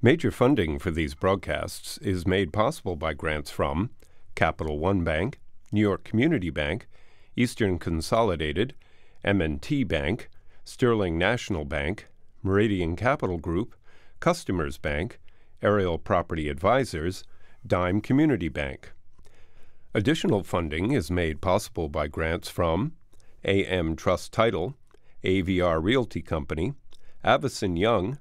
Major funding for these broadcasts is made possible by grants from Capital One Bank, New York Community Bank, Eastern Consolidated, M&T Bank, Sterling National Bank, Meridian Capital Group, Customers Bank, Aerial Property Advisors, Dime Community Bank. Additional funding is made possible by grants from AM Trust Title, AVR Realty Company, Avison Young,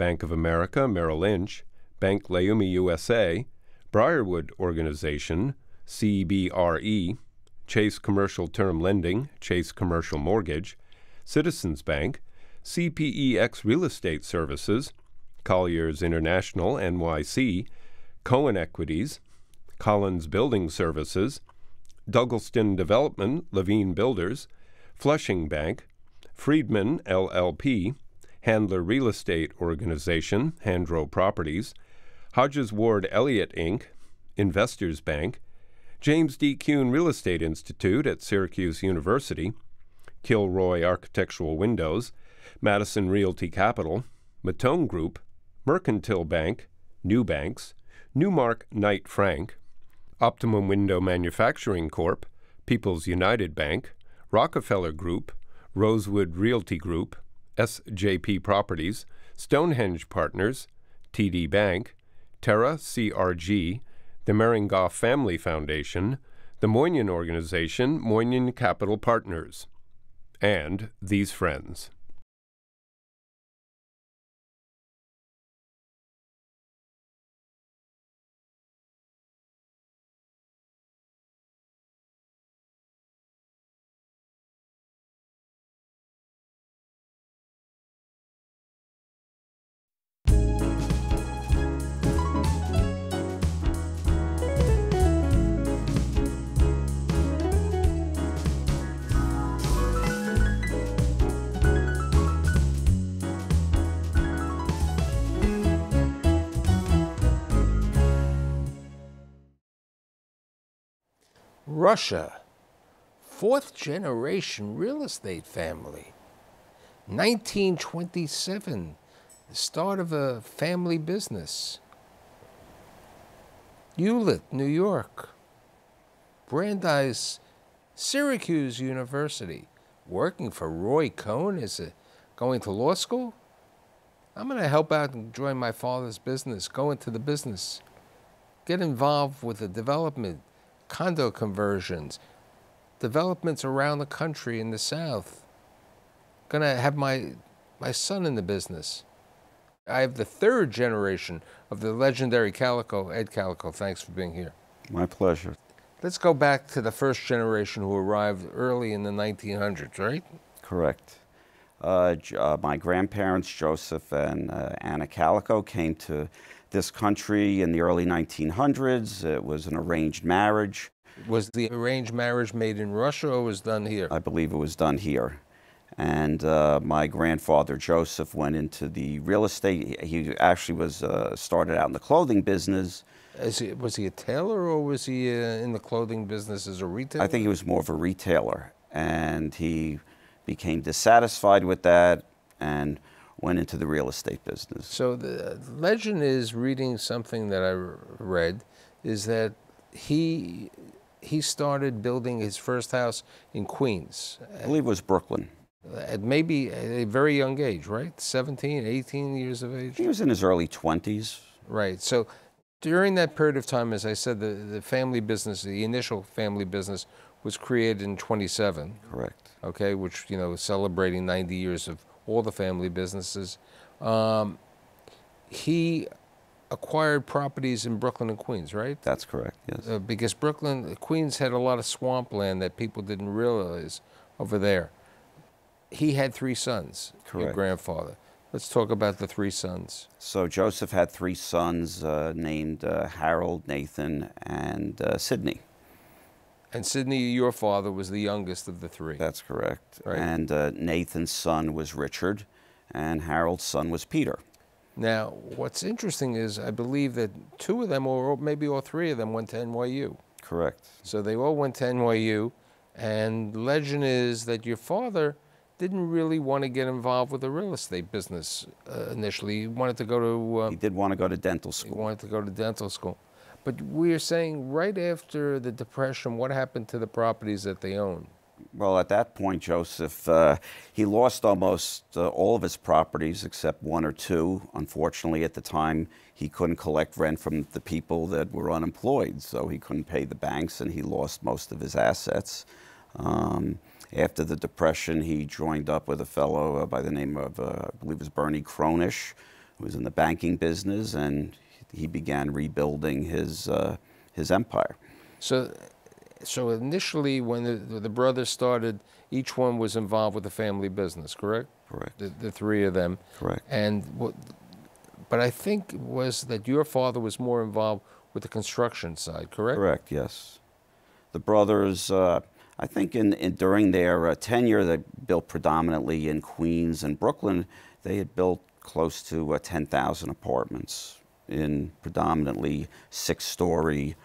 Bank of America, Merrill Lynch, Bank Leumi USA, Briarwood Organization, CBRE, Chase Commercial Term Lending, Chase Commercial Mortgage, Citizens Bank, CPEX Real Estate Services, Colliers International NYC, Cohen Equities, Collins Building Services, Douglaston Development Levine Builders, Flushing Bank, Freedman LLP, Handler Real Estate Organization, Handrow Properties, Hodges Ward Elliott Inc., Investors Bank, James D. Kuhn Real Estate Institute at Syracuse University, Kilroy Architectural Windows, Madison Realty Capital, Matone Group, Mercantile Bank, New Banks, Newmark Knight Frank, Optimum Window Manufacturing Corp., People's United Bank, Rockefeller Group, Rosewood Realty Group, SJP Properties, Stonehenge Partners, TD Bank, Terra CRG, the Maringoff Family Foundation, the Moynihan Organization, Moynihan Capital Partners, and these friends. Russia, fourth generation real estate family. 1927, the start of a family business. Hewlett, New York. Brandeis, Syracuse University. Working for Roy Cohn is a, going to law school? I'm going to help out and join my father's business, go into the business, get involved with the development, condo conversions, developments around the country in the South. Going to have my, my son in the business. I have the third generation of the legendary Calico, Ed Calico. Thanks for being here. My pleasure. Let's go back to the first generation who arrived early in the 1900s, right? Correct. Uh, uh, my grandparents, Joseph and uh, Anna Calico, came to this country in the early 1900s. It was an arranged marriage. Was the arranged marriage made in Russia or was done here? I believe it was done here. And uh, my grandfather Joseph went into the real estate. He actually was uh, started out in the clothing business. He, was he a tailor or was he uh, in the clothing business as a retailer? I think he was more of a retailer. And he became dissatisfied with that and went into the real estate business. So the legend is reading something that I read is that he he started building his first house in Queens. I believe it was Brooklyn. At maybe a very young age, right? 17, 18 years of age? He was in his early 20s. Right. So during that period of time, as I said, the, the family business, the initial family business was created in 27. Correct. Okay, which, you know, celebrating 90 years of all the family businesses. Um, he acquired properties in Brooklyn and Queens, right? That's correct, yes. Uh, because Brooklyn, Queens had a lot of swampland that people didn't realize over there. He had three sons, correct. your grandfather. Let's talk about the three sons. So Joseph had three sons uh, named uh, Harold, Nathan, and uh, Sidney. And Sidney, your father was the youngest of the three. That's correct. Right. And uh, Nathan's son was Richard, and Harold's son was Peter. Now, what's interesting is I believe that two of them, or maybe all three of them, went to NYU. Correct. So they all went to NYU, and legend is that your father didn't really want to get involved with the real estate business uh, initially. He wanted to go to. Uh, he did want to go to dental school. He wanted to go to dental school. But we're saying right after the Depression, what happened to the properties that they owned? Well, at that point, Joseph, uh, he lost almost uh, all of his properties except one or two. Unfortunately, at the time, he couldn't collect rent from the people that were unemployed, so he couldn't pay the banks and he lost most of his assets. Um, after the Depression, he joined up with a fellow uh, by the name of, uh, I believe it was Bernie Cronish, who was in the banking business, and he began rebuilding his, uh, his empire. So, so initially, when the, the, brothers started, each one was involved with the family business, correct? Correct. The, the three of them. Correct. And what, but I think was that your father was more involved with the construction side, correct? Correct. Yes. The brothers. Uh, I think in, in during their uh, tenure, they built predominantly in Queens and Brooklyn. They had built close to uh, 10,000 apartments in predominantly six-story,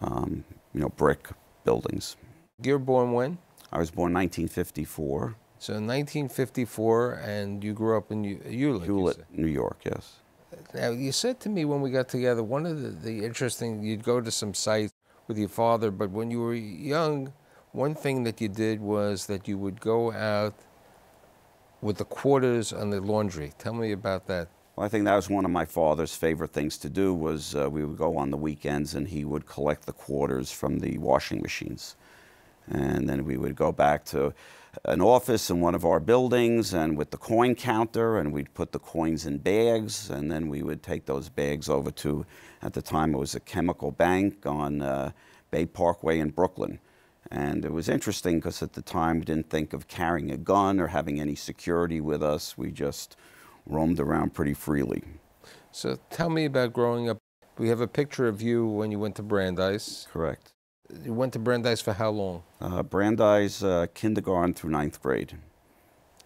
um, you know, brick buildings. You were born when? I was born 1954. So 1954, and you grew up in Hewlett. Hewlett, New York, yes. Now, you said to me when we got together, one of the, the interesting, you'd go to some sites with your father, but when you were young, one thing that you did was that you would go out with the quarters on the laundry. Tell me about that. Well, I think that was one of my father's favorite things to do was uh, we would go on the weekends and he would collect the quarters from the washing machines. And then we would go back to an office in one of our buildings and with the coin counter and we'd put the coins in bags and then we would take those bags over to, at the time it was a chemical bank on uh, Bay Parkway in Brooklyn. And it was interesting because at the time we didn't think of carrying a gun or having any security with us. We just roamed around pretty freely. So tell me about growing up. We have a picture of you when you went to Brandeis. Correct. You went to Brandeis for how long? Uh, Brandeis uh, kindergarten through ninth grade.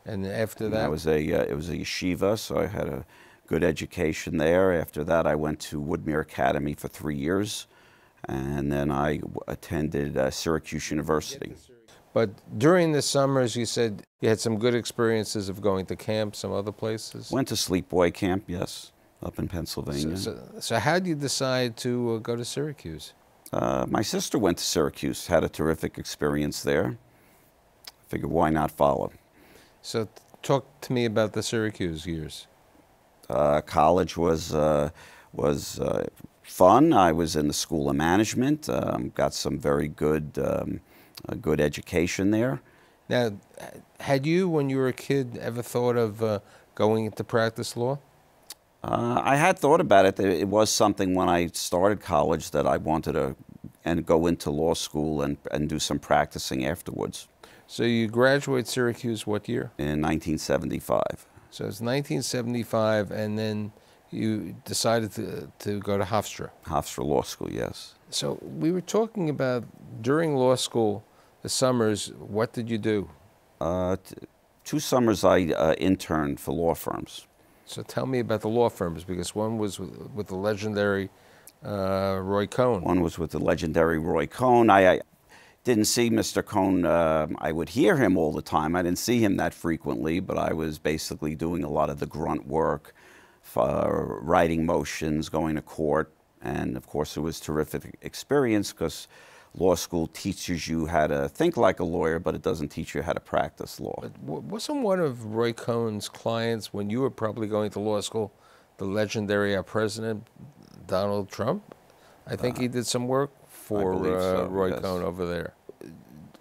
And after and that, I was a uh, it was a yeshiva, so I had a good education there. After that, I went to Woodmere Academy for three years, and then I attended uh, Syracuse University. But during the summers, you said you had some good experiences of going to camp, some other places. Went to Sleepaway Camp, yes, up in Pennsylvania. So, so, so how did you decide to uh, go to Syracuse? Uh, my sister went to Syracuse, had a terrific experience there. figured, why not follow? So, talk to me about the Syracuse years. Uh, college was uh, was uh, fun. I was in the School of Management. Um, got some very good. Um, a good education there. Now, had you, when you were a kid, ever thought of uh, going into practice law? Uh, I had thought about it. It was something when I started college that I wanted to and go into law school and, and do some practicing afterwards. So you graduate Syracuse what year? In 1975. So it's 1975, and then you decided to, to go to Hofstra. Hofstra Law School, yes. So we were talking about during law school, the summers. What did you do? Uh, two summers I uh, interned for law firms. So tell me about the law firms because one was with, with the legendary uh, Roy Cohn. One was with the legendary Roy Cohn. I, I didn't see Mr. Cohn. Um, I would hear him all the time. I didn't see him that frequently, but I was basically doing a lot of the grunt work, for uh, writing motions, going to court, and of course, it was terrific experience because law school teaches you how to think like a lawyer, but it doesn't teach you how to practice law. But wasn't one of Roy Cohn's clients when you were probably going to law school, the legendary uh, president Donald Trump? I think uh, he did some work for uh, Roy yes. Cohn over there.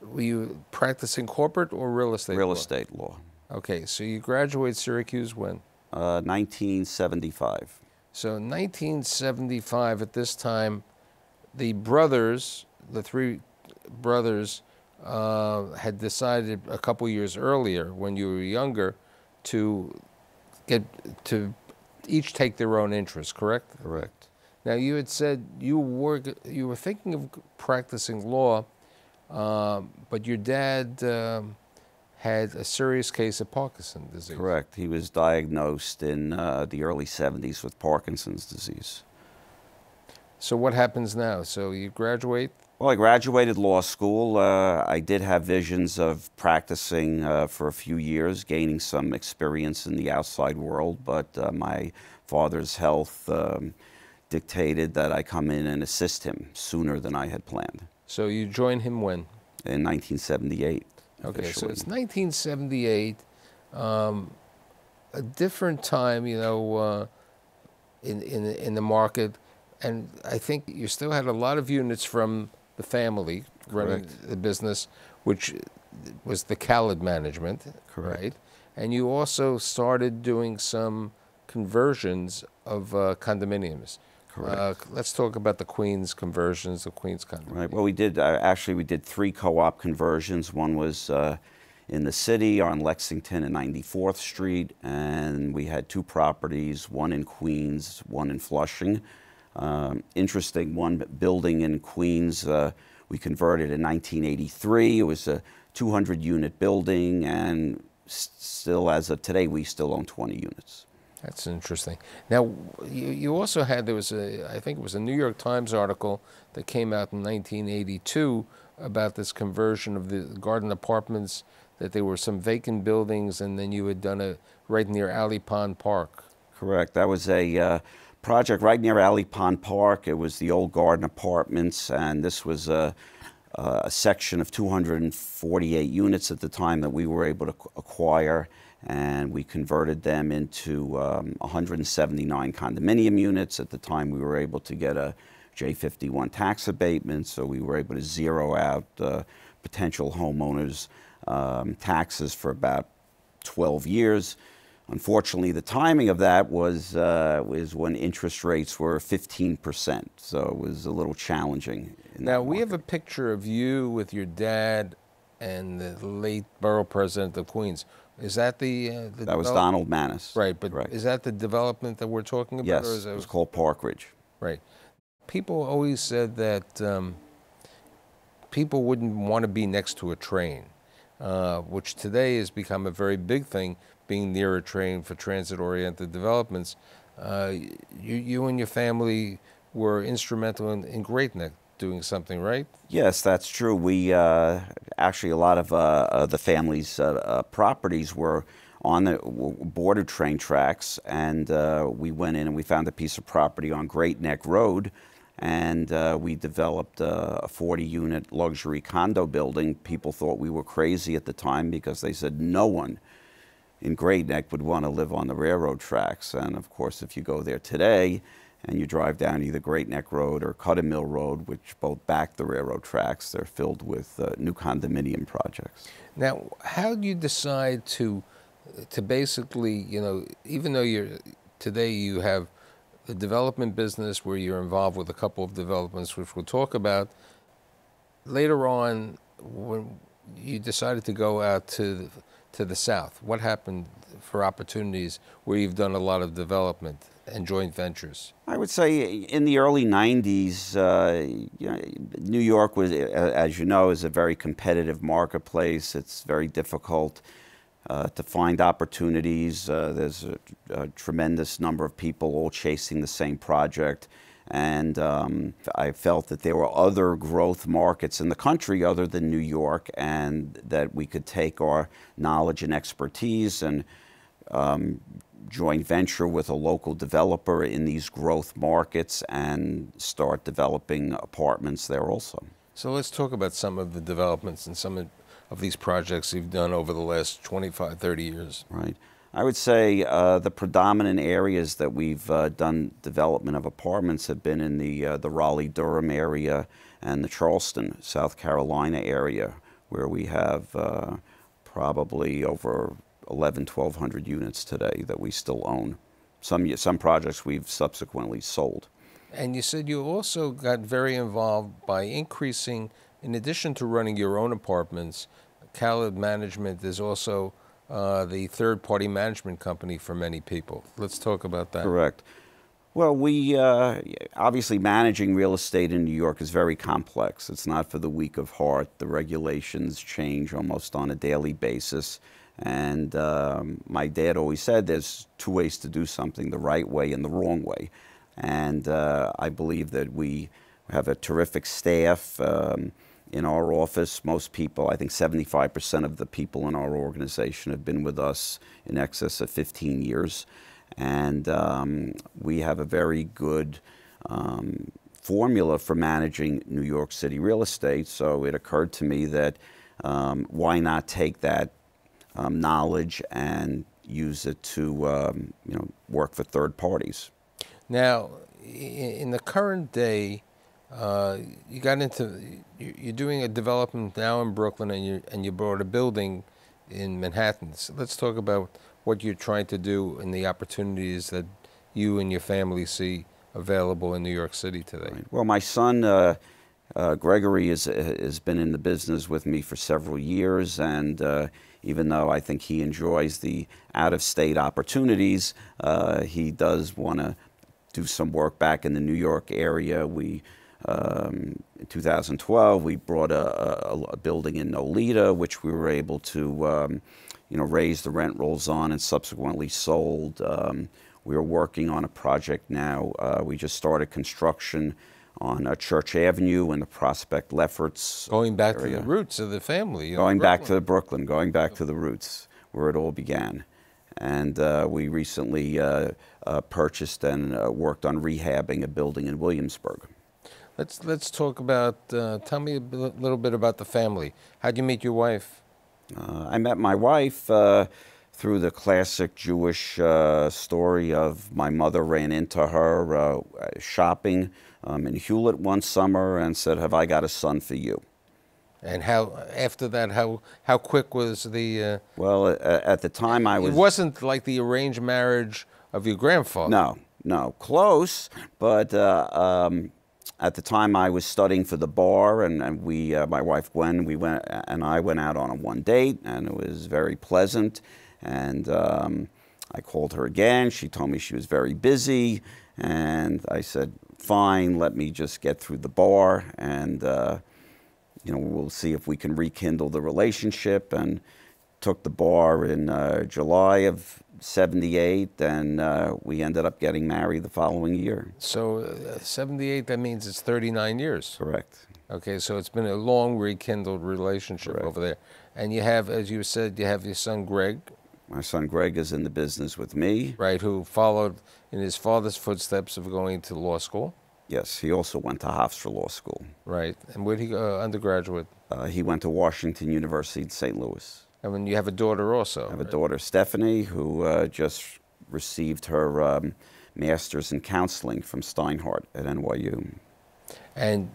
Were you practicing corporate or real estate? Real law? estate law. Okay, so you graduated Syracuse when? 1975. Uh, so 1975, at this time, the brothers, the three brothers, uh, had decided a couple years earlier, when you were younger, to get to each take their own interest. Correct. Correct. Now you had said you were you were thinking of practicing law, uh, but your dad. Um, had a serious case of Parkinson's disease. Correct. He was diagnosed in uh, the early 70s with Parkinson's disease. So what happens now? So you graduate? Well, I graduated law school. Uh, I did have visions of practicing uh, for a few years, gaining some experience in the outside world, but uh, my father's health um, dictated that I come in and assist him sooner than I had planned. So you joined him when? In 1978. Okay, so it's 1978, um, a different time, you know, uh, in, in, in the market. And I think you still had a lot of units from the family running the business, which was the Khaled management. Correct. Right? And you also started doing some conversions of uh, condominiums. Uh, let's talk about the Queens conversions, the Queens conversions. Right. Well, we did uh, actually we did three co-op conversions. One was uh, in the city on Lexington and 94th Street, and we had two properties, one in Queens, one in Flushing. Um, interesting one building in Queens. Uh, we converted in 1983. It was a 200 unit building, and still as of today, we still own 20 units. That's interesting. Now, you, you also had, there was a, I think it was a New York Times article that came out in 1982 about this conversion of the garden apartments, that there were some vacant buildings, and then you had done it right near Alley Pond Park. Correct. That was a uh, project right near Alley Pond Park. It was the old garden apartments, and this was a, uh, a section of 248 units at the time that we were able to acquire and we converted them into um, 179 condominium units. At the time, we were able to get a J51 tax abatement, so we were able to zero out uh, potential homeowners' um, taxes for about 12 years. Unfortunately, the timing of that was, uh, was when interest rates were 15%, so it was a little challenging. Now, we have a picture of you with your dad and the late borough president of Queens is that the, uh, the that was Donald Manis? Right, but right. is that the development that we're talking about? Yes, or is it, was called Park Ridge. Right. People always said that um, people wouldn't want to be next to a train, uh, which today has become a very big thing. Being near a train for transit-oriented developments, uh, you, you and your family were instrumental in, in Great Neck doing something right? Yes, that's true. We uh, actually a lot of uh, uh the family's uh, uh, properties were on the border train tracks, and uh, we went in and we found a piece of property on Great Neck Road, and we developed a 40-unit luxury condo building. People thought we were crazy at the time because they said no one in Great Neck would want to live on the railroad tracks, and of course, if you go there today and you drive down either Great Neck Road or Cotton Mill Road, which both back the railroad tracks. They're filled with uh, new condominium projects. Now, how do you decide to to basically, you know, even though you're today you have the development business where you're involved with a couple of developments, which we'll talk about later on, when you decided to go out to the, to the south, what happened for opportunities where you've done a lot of development? and joint ventures? I would say in the early 90s, uh, you know, New York was, as you know, is a very competitive marketplace. It's very difficult uh, to find opportunities. Uh, there's a, a, tremendous number of people all chasing the same project. And um, I felt that there were other growth markets in the country other than New York, and that we could take our knowledge and expertise and um, joint venture with a local developer in these growth markets and start developing apartments there also. So let's talk about some of the developments and some of these projects you've done over the last 25, 30 years. Right. I would say uh, the predominant areas that we've uh, done development of apartments have been in the, uh, the Raleigh-Durham area and the Charleston, South Carolina area, where we have uh, probably over 11, 1,200 units today that we still own. Some, some projects we've subsequently sold. And you said you also got very involved by increasing, in addition to running your own apartments, Caleb Management is also uh, the third party management company for many people. Let's talk about that. Correct. Well, we uh, obviously managing real estate in New York is very complex. It's not for the weak of heart. The regulations change almost on a daily basis. And um, my dad always said there's two ways to do something the right way and the wrong way. And uh, I believe that we have a terrific staff. Um, in our office, most people, I think 75% of the people in our organization have been with us in excess of 15 years. And um, we have a very good um, formula for managing New York City real estate. So it occurred to me that um, why not take that um, knowledge and use it to um, you know work for third parties. Now, in the current day, uh, you got into you're doing a development now in Brooklyn, and you and you bought a building in Manhattan. So let's talk about what you're trying to do and the opportunities that you and your family see available in New York City today. Right. Well, my son. Uh, uh, Gregory is, uh, has been in the business with me for several years, and uh, even though I think he enjoys the out of state opportunities, uh, he does want to do some work back in the New York area. We um, in 2012, we brought a, a, a, building in Nolita, which we were able to, um, you know, raise the rent rolls on and subsequently sold. Um, we are working on a project now. Uh, we just started construction on uh, Church Avenue and the Prospect Lefferts. Going back area. to the roots of the family. Going back to the Brooklyn, going back to the roots where it all began. And uh, we recently uh, uh, purchased and uh, worked on rehabbing a building in Williamsburg. Let's let's talk about. Uh, tell me a little bit about the family. How would you meet your wife? I met my wife through the classic Jewish story of my mother ran into her shopping um, in Hewlett one summer and said, have I got a son for you? And how after that, how how quick was the? Uh, well, at, at the time I was. It wasn't like the arranged marriage of your grandfather. No, no, close, but uh, um, at the time I was studying for the bar, and, and we, uh, my wife Gwen, we went and I went out on a one date, and it was very pleasant, and. Um, I called her again. She told me she was very busy. And I said, fine, let me just get through the bar and, uh, you know, we'll see if we can rekindle the relationship. And took the bar in uh, July of 78 and uh, we ended up getting married the following year. So uh, 78, that means it's 39 years. Correct. Okay, so it's been a long rekindled relationship Correct. over there. And you have, as you said, you have your son Greg, my son Greg is in the business with me. Right, who followed in his father's footsteps of going to law school. Yes, he also went to Hofstra Law School. Right, and where did he go, uh, undergraduate? Uh, he went to Washington University in St. Louis. I mean, you have a daughter also. I have right? a daughter, Stephanie, who uh, just received her um, master's in counseling from Steinhardt at NYU. And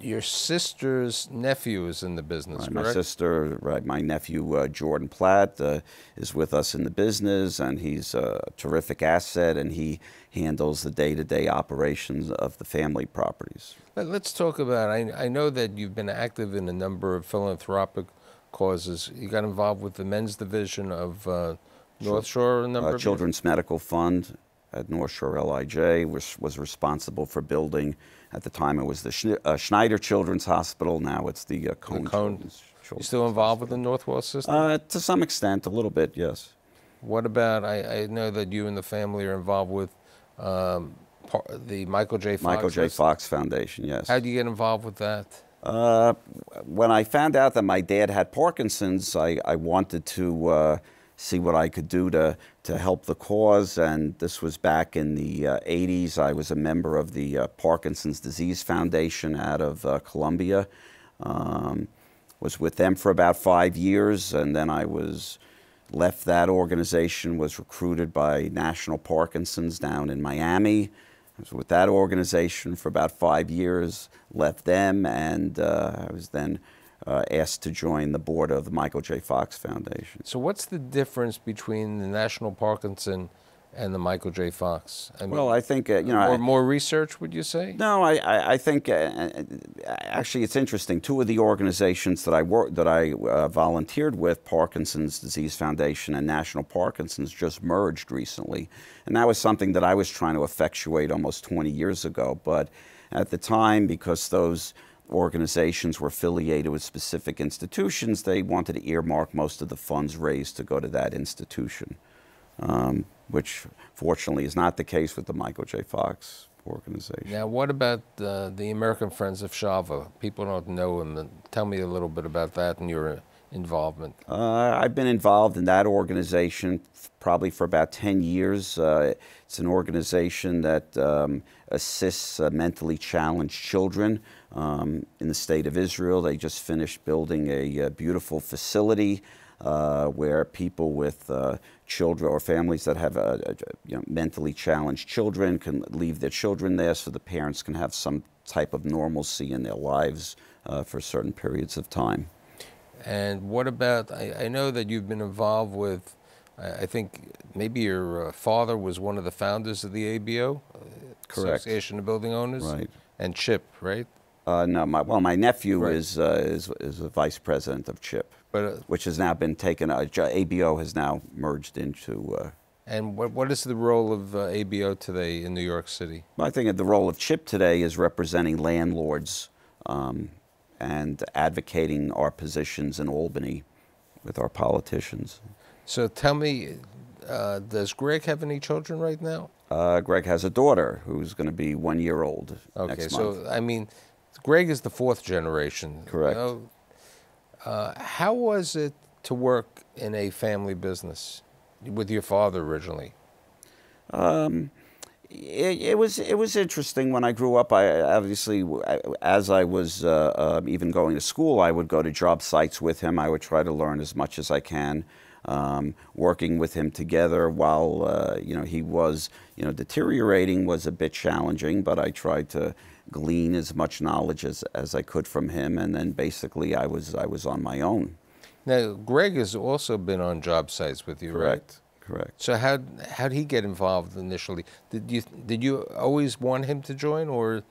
your sister's nephew is in the business, right, My sister, right, my nephew uh, Jordan Platt uh, is with us in the business, and he's a terrific asset, and he handles the day-to-day -day operations of the family properties. Let's talk about. I, I know that you've been active in a number of philanthropic causes. You got involved with the men's division of uh, North Shore a number uh, Children's Medical Fund at North Shore LIJ, which was responsible for building at the time, it was the uh, Schneider Children's Hospital. Now it's the uh, Cone. The Cone. You still involved with the Northwell system? Uh, to some extent, a little bit, yes. What about? I, I know that you and the family are involved with um, the Michael J. Fox Michael J. Fox Foundation. Yes. How do you get involved with that? Uh, when I found out that my dad had Parkinson's, I, I wanted to. Uh, see what I could do to, to help the cause. And this was back in the uh, 80s. I was a member of the uh, Parkinson's Disease Foundation out of uh, Columbia. Um, was with them for about five years, and then I was left that organization. Was recruited by National Parkinson's down in Miami. I was with that organization for about five years. Left them, and uh, I was then uh, asked to join the board of the Michael J. Fox Foundation. So, what's the difference between the National Parkinson and the Michael J. Fox? I mean, well, I think uh, you know, or I, more research, would you say? No, I, I think uh, uh, actually it's interesting. Two of the organizations that I work that I uh, volunteered with, Parkinson's Disease Foundation and National Parkinson's, just merged recently, and that was something that I was trying to effectuate almost 20 years ago. But at the time, because those organizations were affiliated with specific institutions, they wanted to earmark most of the funds raised to go to that institution, um, which fortunately is not the case with the Michael J. Fox organization. Now, what about uh, the American Friends of Shava? People don't know him. Tell me a little bit about that and your involvement? Uh, I've been involved in that organization probably for about 10 years. Uh, it's an organization that um, assists uh, mentally challenged children um, in the state of Israel. They just finished building a, a uh, beautiful facility. Uh, where people with uh, children or families that have a, a, you know, mentally challenged children can leave their children there so the parents can have some type of normalcy in their lives for certain periods of time. And what about, I, I know that you've been involved with, I, I think maybe your uh, father was one of the founders of the ABO, uh, Correct. Association of Building Owners. Right. And CHIP, right? Uh, no, my, well, my nephew right. is, uh, is, is the vice president of CHIP, but, uh, which has now been taken, uh, ABO has now merged into and what, what is the role of uh, ABO today in New York City? Well, I think the role of CHIP today is representing landlords um, and advocating our positions in Albany with our politicians. So tell me, uh, does Greg have any children right now? Uh, Greg has a daughter who's going to be one year old. Okay, so month. I mean, Greg is the fourth generation. Correct. Uh, how was it to work in a family business with your father originally? Um, it, was it was interesting when I grew up. I obviously, as I was uh, uh, even going to school, I would go to job sites with him. I would try to learn as much as I can, um, working with him together. While uh, you know he was you know deteriorating was a bit challenging, but I tried to glean as much knowledge as, as I could from him, and then basically I was I was on my own. Now Greg has also been on job sites with you, Correct. right? correct. So how how did he get involved initially? Did you did you always want him to join, or?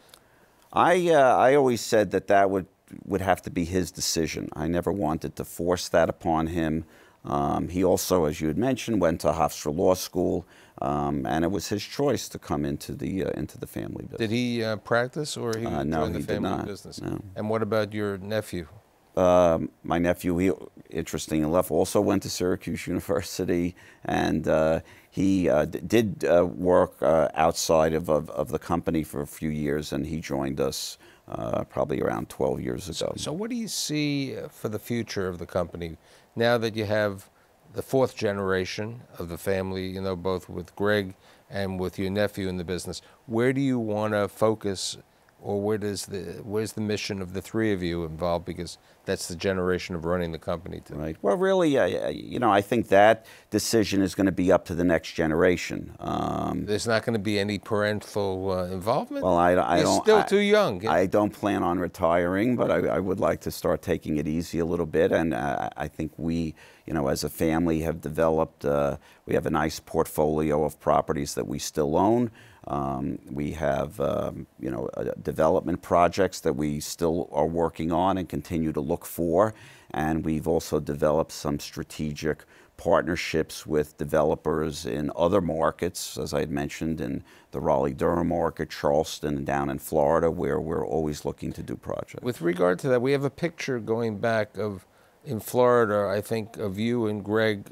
I uh, I always said that that would would have to be his decision. I never wanted to force that upon him. Um, he also, as you had mentioned, went to Hofstra Law School, um, and it was his choice to come into the uh, into the family business. Did he uh, practice, or he uh, no, joined the he family business? No. And what about your nephew? Um, my nephew, he interesting enough, also went to Syracuse University, and uh, he uh, did uh, work uh, outside of, of, of, the company for a few years, and he joined us uh, probably around 12 years ago. So, what do you see for the future of the company now that you have the fourth generation of the family, you know, both with Greg and with your nephew in the business? Where do you want to focus? or where does the where's the mission of the three of you involved because that's the generation of running the company today. Right. Well, really, uh, you know, I think that decision is going to be up to the next generation. Um, There's not going to be any parental uh, involvement. Well, I, I You're don't. Still I, too young. I don't plan on retiring, but I, I, would like to start taking it easy a little bit, and uh, I think we. You know, as a family, have developed. Uh, we have a nice portfolio of properties that we still own. Um, we have um, you know uh, development projects that we still are working on and continue to look for, and we've also developed some strategic partnerships with developers in other markets, as I had mentioned, in the Raleigh-Durham market, Charleston, and down in Florida, where we're always looking to do projects. With regard to that, we have a picture going back of, in Florida, I think, of you and Greg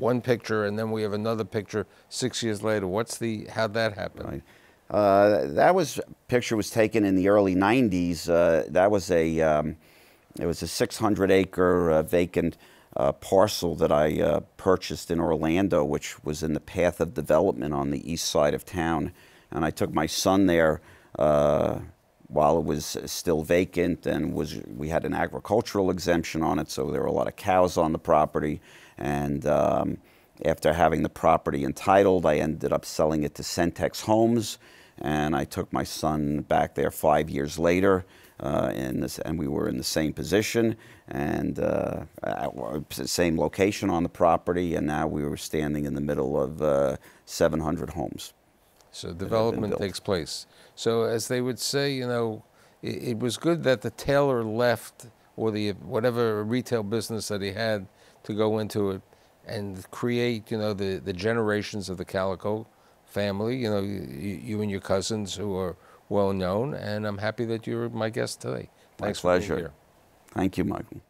one picture and then we have another picture six years later. What's the, how'd that happen? Right. Uh, that was picture was taken in the early 90s. Uh, that was a um, it was a 600 acre uh, vacant uh, parcel that I uh, purchased in Orlando, which was in the path of development on the east side of town. And I took my son there uh, while it was still vacant, and was we had an agricultural exemption on it, so there were a lot of cows on the property. And um, after having the property entitled, I ended up selling it to Centex Homes. And I took my son back there five years later. Uh, this, and we were in the same position and uh, same location on the property, and now we were standing in the middle of uh, 700 homes. So development takes place. So as they would say, you know, it, it was good that the tailor left or the whatever retail business that he had to go into it and create, you know, the, the generations of the Calico family, you know, you, you and your cousins who are well known. And I'm happy that you're my guest today. Thanks my pleasure. Thank you, Michael.